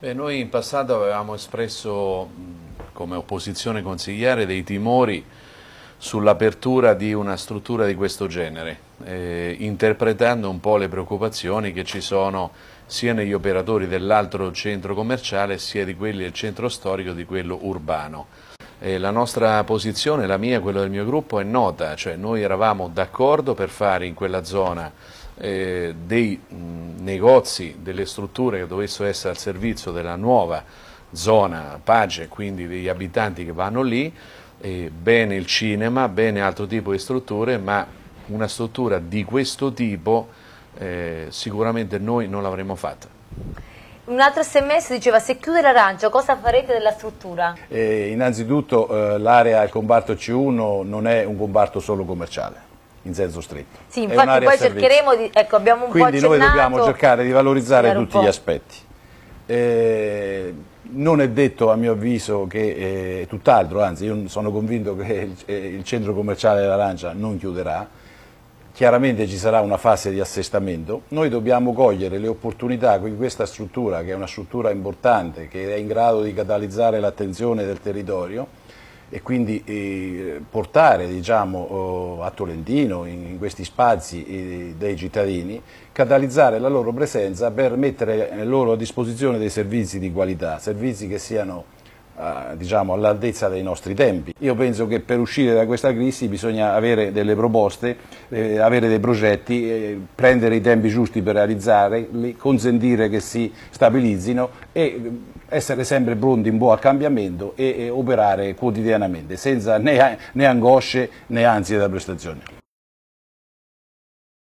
Beh, noi in passato avevamo espresso come opposizione consigliare dei timori sull'apertura di una struttura di questo genere, eh, interpretando un po' le preoccupazioni che ci sono sia negli operatori dell'altro centro commerciale sia di quelli del centro storico e di quello urbano. Eh, la nostra posizione, la mia, e quella del mio gruppo è nota, cioè noi eravamo d'accordo per fare in quella zona eh, dei mh, negozi, delle strutture che dovessero essere al servizio della nuova zona Page, quindi degli abitanti che vanno lì, eh, bene il cinema, bene altro tipo di strutture, ma una struttura di questo tipo eh, sicuramente noi non l'avremmo fatta un altro sms diceva se chiude l'arancio cosa farete della struttura? Eh, innanzitutto eh, l'area del comparto C1 non è un comparto solo commerciale in senso stretto. Sì, infatti poi cercheremo di... Ecco, abbiamo un Quindi po' noi dobbiamo cercare di valorizzare tutti gli aspetti. Eh, non è detto a mio avviso che, eh, tutt'altro, anzi io sono convinto che il, eh, il centro commerciale dell'Arancia non chiuderà, chiaramente ci sarà una fase di assestamento, noi dobbiamo cogliere le opportunità con questa struttura, che è una struttura importante, che è in grado di catalizzare l'attenzione del territorio e quindi eh, portare diciamo, eh, a Tolentino, in, questi spazi eh, dei cittadini, catalizzare la loro presenza per mettere loro a disposizione dei servizi di qualità, servizi che siano eh, diciamo, all'altezza dei nostri tempi. Io penso che per uscire da questa crisi bisogna avere delle proposte, eh, avere dei progetti, eh, prendere i tempi giusti per realizzarli, consentire che si stabilizzino e eh, essere sempre pronti in buon al cambiamento e, e, operare quotidianamente, senza né, né angosce né ansie da prestazione.